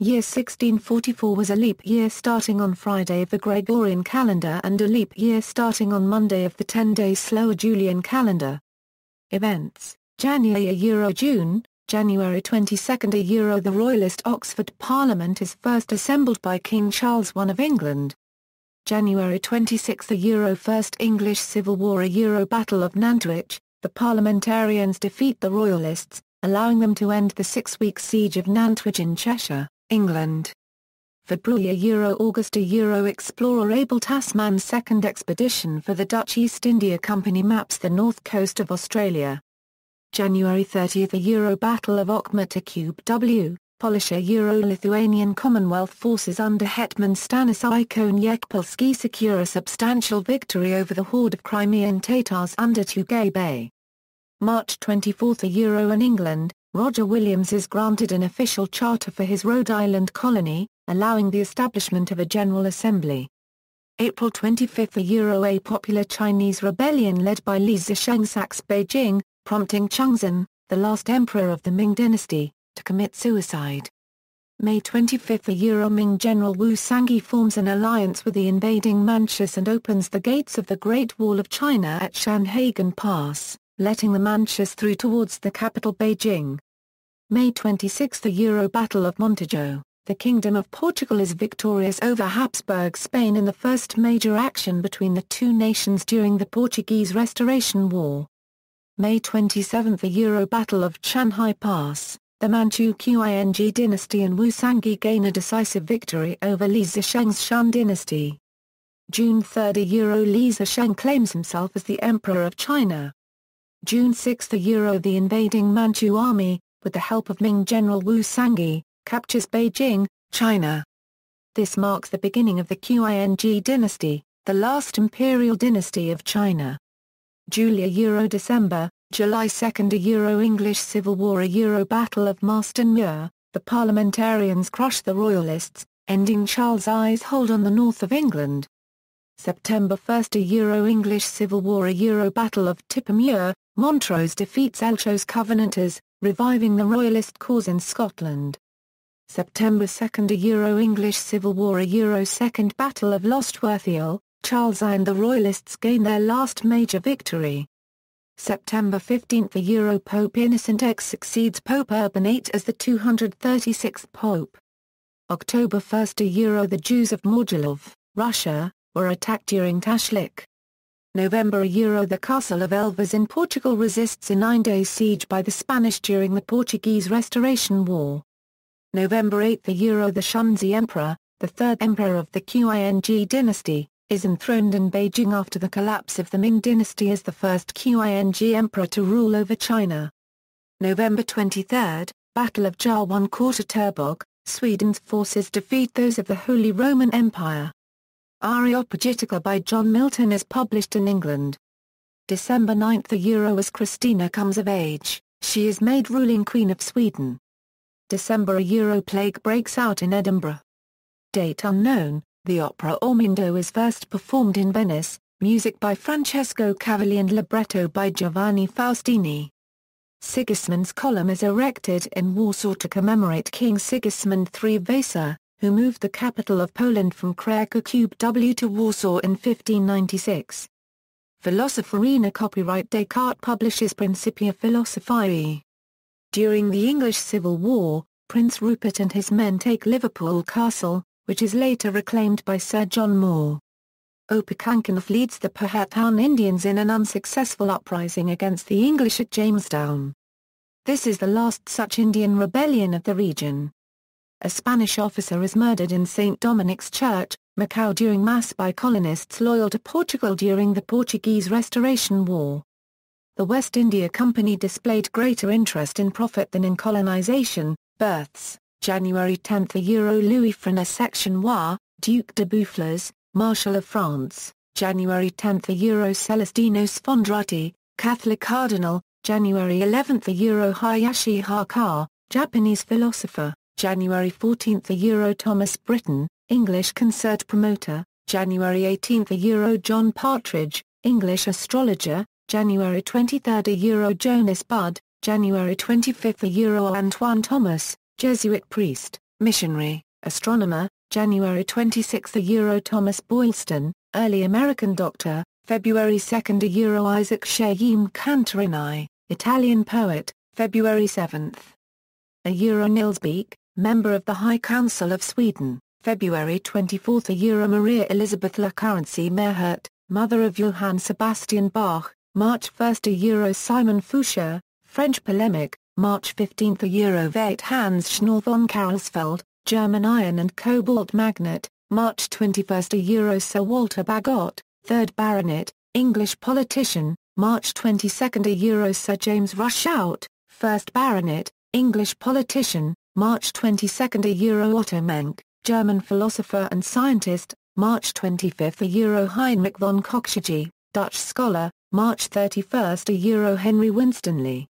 Year 1644 was a leap year starting on Friday of the Gregorian calendar and a leap year starting on Monday of the 10 days slower Julian calendar. Events, January a Euro June, January 22nd a Euro The Royalist Oxford Parliament is first assembled by King Charles I of England. January 26 a Euro First English Civil War a Euro Battle of Nantwich, the Parliamentarians defeat the Royalists, allowing them to end the six-week siege of Nantwich in Cheshire. England. The Bruyer Euro Augusta Euro Explorer Abel Tasman's second expedition for the Dutch East India Company maps the north coast of Australia. January 30 The Euro Battle of Okmata Cube W, Polisher Euro-Lithuanian Commonwealth forces under Hetman Stanisai Konyekpolsky secure a substantial victory over the horde of Crimean Tatars under Tugay Bey. March 24 The Euro in England, Roger Williams is granted an official charter for his Rhode Island colony, allowing the establishment of a General Assembly. April 25 a Euro-A popular Chinese rebellion led by Li Zisheng sacks Beijing, prompting Chengzhen, the last emperor of the Ming dynasty, to commit suicide. May 25 a Euro-Ming general Wu Sangi forms an alliance with the invading Manchus and opens the gates of the Great Wall of China at Shanhagen Pass letting the Manchus through towards the capital Beijing. May 26 – The Euro Battle of Montijo, the Kingdom of Portugal is victorious over Habsburg Spain in the first major action between the two nations during the Portuguese Restoration War. May 27 – The Euro Battle of Shanghai Pass, the Manchu Qing dynasty and Wu Sangi gain a decisive victory over Li Zisheng's Shan dynasty. June 3 – Euro Li Zisheng claims himself as the Emperor of China. June 6 the Euro the invading Manchu army, with the help of Ming General Wu Sangi, captures Beijing, China. This marks the beginning of the Qing dynasty, the last imperial dynasty of China. Julia Euro December, July 2 a Euro-English Civil War a Euro Battle of Marston Muir, the parliamentarians crush the royalists, ending Charles I's hold on the north of England. September 1 – A Euro-English Civil War A Euro Battle of Tippermuir, Montrose defeats Elcho's Covenanters, reviving the Royalist cause in Scotland. September 2 – A Euro-English Civil War A Euro Second Battle of Lostwithiel, Charles I and the Royalists gain their last major victory. September 15 – The Euro Pope Innocent X succeeds Pope Urban VIII as the 236th Pope. October 1 – A Euro The Jews of Morgilov, Russia, were attacked during Tashlik. November a Euro The castle of Elvas in Portugal resists a nine-day siege by the Spanish during the Portuguese Restoration War. November 8 The Euro The Shunzi Emperor, the third emperor of the Qing dynasty, is enthroned in Beijing after the collapse of the Ming dynasty as the first Qing emperor to rule over China. November 23 Battle of Jar 1 Quarter Turbog, Sweden's forces defeat those of the Holy Roman Empire. Areopagitica by John Milton is published in England. December 9 The Euro as Christina comes of age, she is made ruling Queen of Sweden. December A Euro plague breaks out in Edinburgh. Date unknown, the opera Ormindo is first performed in Venice, music by Francesco Cavalli and libretto by Giovanni Faustini. Sigismund's column is erected in Warsaw to commemorate King Sigismund III Vasa, who moved the capital of Poland from Kraków to Warsaw in 1596. Philosopherina copyright Descartes publishes Principia Philosophiae. During the English Civil War, Prince Rupert and his men take Liverpool Castle, which is later reclaimed by Sir John Moore. Opekankanoff leads the Powhatan Indians in an unsuccessful uprising against the English at Jamestown. This is the last such Indian rebellion of the region a Spanish officer is murdered in St. Dominic's Church, Macau during mass by colonists loyal to Portugal during the Portuguese Restoration War. The West India Company displayed greater interest in profit than in colonization, births, January 10 the Euro Louis Frana Section Noir, Duke de Boufflers, Marshal of France, January 10 the Euro Celestino Sfondrati, Catholic Cardinal, January 11 the Euro Hayashi Hakar, Japanese philosopher, January 14 – Euro Thomas Britton, English concert promoter, January 18 – Euro John Partridge, English astrologer, January 23 – Euro Jonas Budd, January 25 – Euro Antoine Thomas, Jesuit priest, missionary, astronomer, January 26 – Euro Thomas Boylston, early American doctor, February 2 – Euro Isaac Chaim Cantarini, Italian poet, February 7. A Euro Nilsbeek, member of the High Council of Sweden, February 24 A Euro Maria Elisabeth Lacurrency Merhert, mother of Johann Sebastian Bach, March A Euro Simon Foucher, French polemic, March 15 A Euro Veit Hans Schnorr von Karlsfeld, German iron and cobalt magnate, March 21 A Euro Sir Walter Bagot, 3rd Baronet, English politician, March 22 A Euro Sir James Rushout, 1st Baronet, English politician, March 22 a Euro-Otto Menck, German philosopher and scientist, March 25 a Euro-Heinrich von Kochigi, Dutch scholar, March 31 a Euro-Henry Winstonley.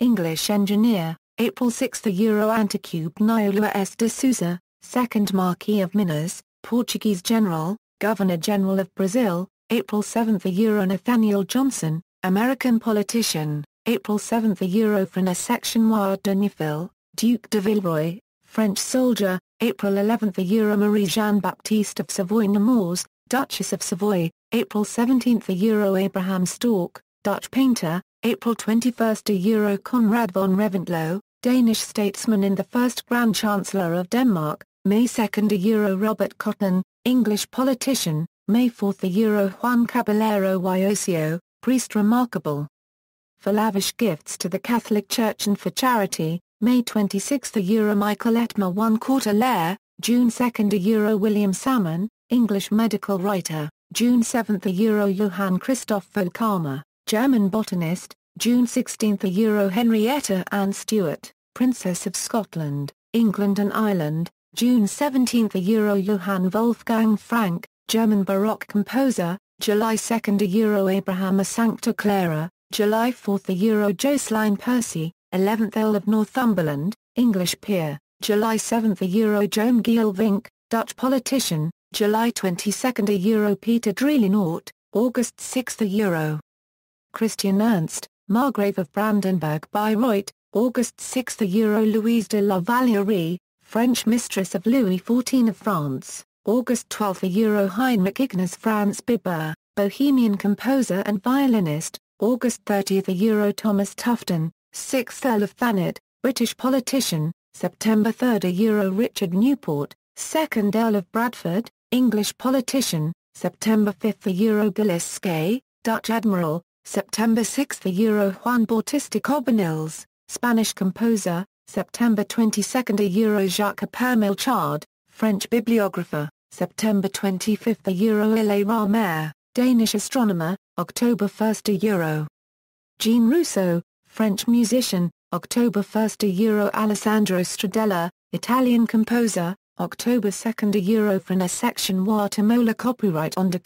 English engineer, April 6 a Euro-Anticube Niola S. de Souza, 2nd Marquis of Minas, Portuguese general, Governor-General of Brazil, April 7 a Euro Nathaniel Johnson, American politician, April 7 a Euro Frana Section Ward Dunifil, Duke de Villeroy, French soldier, April 11 The Euro Marie Jean-Baptiste of Savoy-Nemours, Duchess of Savoy, April 17 The Euro Abraham Stork, Dutch painter, April 21 The Euro Conrad von Revendlo, Danish statesman and the first Grand Chancellor of Denmark, May 2 The Euro Robert Cotton, English politician, May 4 The Euro Juan Caballero Yosio, priest remarkable for lavish gifts to the Catholic Church and for charity, May 26 – A Euro Michael Etmer 1 quarter lair. June 2 – A Euro William Salmon, English medical writer, June 7 – A Euro Johann Christoph Vollkamer, German botanist, June 16 – A Euro Henrietta Anne Stuart, Princess of Scotland, England and Ireland, June 17 – A Euro Johann Wolfgang Frank, German Baroque composer, July 2 – A Euro Abraham Sancta Clara, July 4 – A Euro Jocelyn Percy, 11th Earl of Northumberland, English peer, July 7 a Euro Joan Gielvink, Dutch politician, July 22 a Euro Peter Drelinort, August 6 a Euro. Christian Ernst, Margrave of Brandenburg Bayreuth, August 6 a Euro Louise de la Valierie, French mistress of Louis XIV of France, August 12 a Euro Heinrich Ignaz Franz Biber, Bohemian composer and violinist, August 30 a Euro Thomas Tufton, 6th Earl of Thanet, British politician, September a Euro Richard Newport, 2nd Earl of Bradford, English politician, September 5 Euro Gillespie, Dutch admiral, September 6 Euro Juan Bautista Cobonils, Spanish composer, September 22 Euro Jacques Permilchard, French bibliographer, September 25 Euro Ile Ramer, Danish astronomer, October 1 Euro. Jean Rousseau, French musician, October 1 a Euro Alessandro Stradella, Italian composer, October 2 a Euro Frena section Guatemala copyright on de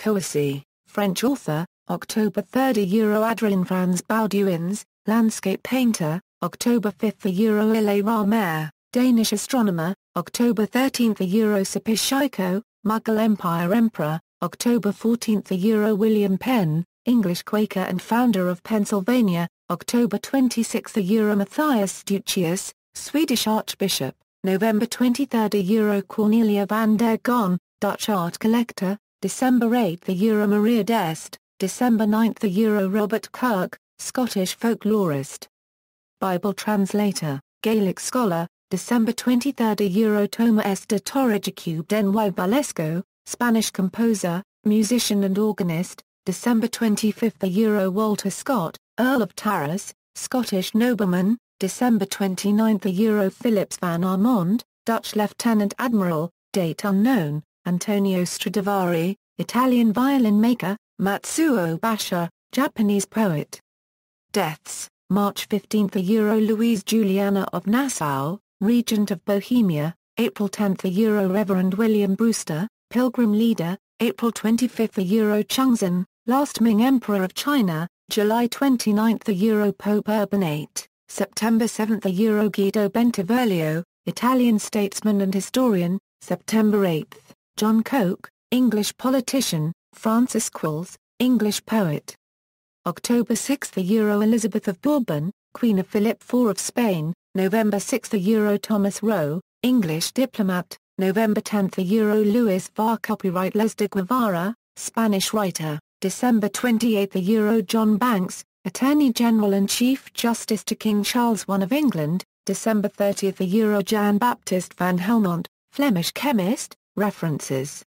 French author, October 3 a Euro Adrien Franz Bauduins, landscape painter, October 5 a Euro Ile Ramer, Danish astronomer, October 13 a Euro Sapishiko, Mughal Empire Emperor, October 14 a Euro William Penn, English Quaker and founder of Pennsylvania, October 26 a Euro Matthias Stuchius, Swedish Archbishop, November 23 a Euro Cornelia van der Gon, Dutch art collector, December 8 the Euro Maria d'Est, December 9 the Euro Robert Kirk, Scottish folklorist. Bible translator, Gaelic scholar, December 23 a Euro Toma Esta Torrijacube den y Valesco, Spanish composer, musician and organist, December 25 a Euro Walter Scott, Earl of Tarras, Scottish nobleman, December 29 The Euro Philips van Armand, Dutch Lieutenant Admiral, date unknown, Antonio Stradivari, Italian violin maker, Matsuo Basha, Japanese poet. Deaths, March 15 The Euro Louise Juliana of Nassau, Regent of Bohemia, April 10 The Euro Reverend William Brewster, Pilgrim leader, April 25 The Euro Chengzhen, last Ming Emperor of China, July 29 the Euro Pope Urban VIII, September 7 the Euro Guido Bentivoglio, Italian statesman and historian, September 8, John Coke, English politician, Francis Quills, English poet. October 6 the Euro Elizabeth of Bourbon, Queen of Philip IV of Spain, November 6 the Euro Thomas Rowe, English diplomat, November 10 the Euro Luis Var copyright Les de Guevara, Spanish writer. December 28 The Euro John Banks, Attorney General and Chief Justice to King Charles I of England, December 30 The Euro Jan Baptist van Helmont, Flemish chemist, references